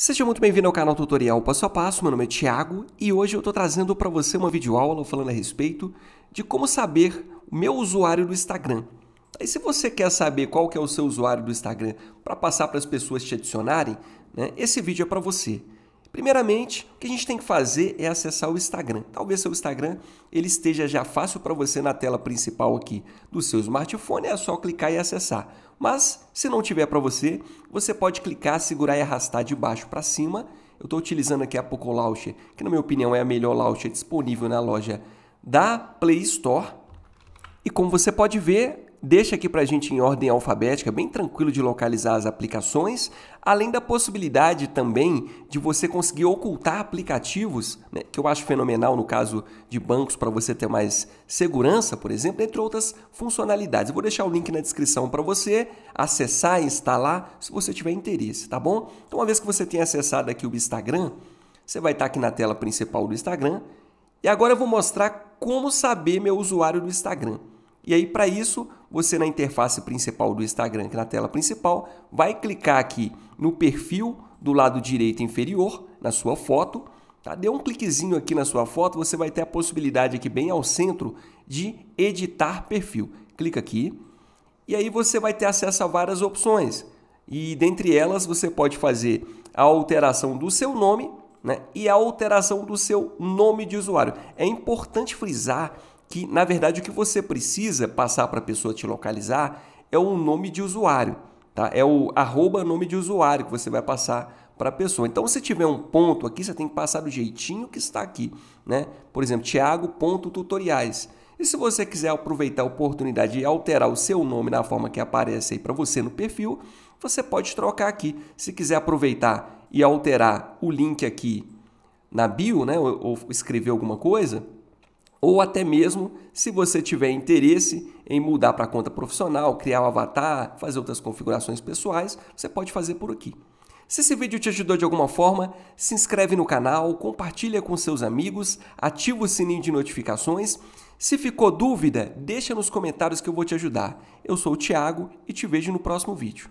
Seja muito bem-vindo ao canal Tutorial Passo a Passo, meu nome é Thiago e hoje eu estou trazendo para você uma videoaula falando a respeito de como saber o meu usuário do Instagram. E se você quer saber qual que é o seu usuário do Instagram para passar para as pessoas te adicionarem, né, esse vídeo é para você. Primeiramente, o que a gente tem que fazer é acessar o Instagram. Talvez seu Instagram ele esteja já fácil para você na tela principal aqui do seu smartphone, é só clicar e acessar. Mas se não tiver para você, você pode clicar, segurar e arrastar de baixo para cima. Eu estou utilizando aqui a Poco Launcher, que na minha opinião é a melhor launcher disponível na loja da Play Store. E como você pode ver, deixa aqui para a gente em ordem alfabética, bem tranquilo de localizar as aplicações, além da possibilidade também de você conseguir ocultar aplicativos, né, que eu acho fenomenal no caso de bancos para você ter mais segurança, por exemplo, entre outras funcionalidades. Eu vou deixar o link na descrição para você acessar e instalar se você tiver interesse, tá bom? Então, uma vez que você tenha acessado aqui o Instagram, você vai estar tá aqui na tela principal do Instagram. E agora eu vou mostrar como saber meu usuário do Instagram. E aí, para isso, você na interface principal do Instagram, aqui é na tela principal, vai clicar aqui no perfil do lado direito inferior, na sua foto, tá? Dê um cliquezinho aqui na sua foto, você vai ter a possibilidade aqui bem ao centro de editar perfil. Clica aqui e aí você vai ter acesso a várias opções. E dentre elas você pode fazer a alteração do seu nome né? e a alteração do seu nome de usuário. É importante frisar que na verdade o que você precisa passar para a pessoa te localizar é o nome de usuário, tá? É o arroba nome de usuário que você vai passar para a pessoa. Então, se tiver um ponto aqui, você tem que passar do jeitinho que está aqui, né? Por exemplo, Tiago.tutoriais. E se você quiser aproveitar a oportunidade e alterar o seu nome na forma que aparece aí para você no perfil, você pode trocar aqui. Se quiser aproveitar e alterar o link aqui na bio, né, ou escrever alguma coisa, ou até mesmo se você tiver interesse em mudar para conta profissional, criar um avatar, fazer outras configurações pessoais, você pode fazer por aqui. Se esse vídeo te ajudou de alguma forma, se inscreve no canal, compartilha com seus amigos, ativa o sininho de notificações. Se ficou dúvida, deixa nos comentários que eu vou te ajudar. Eu sou o Thiago e te vejo no próximo vídeo.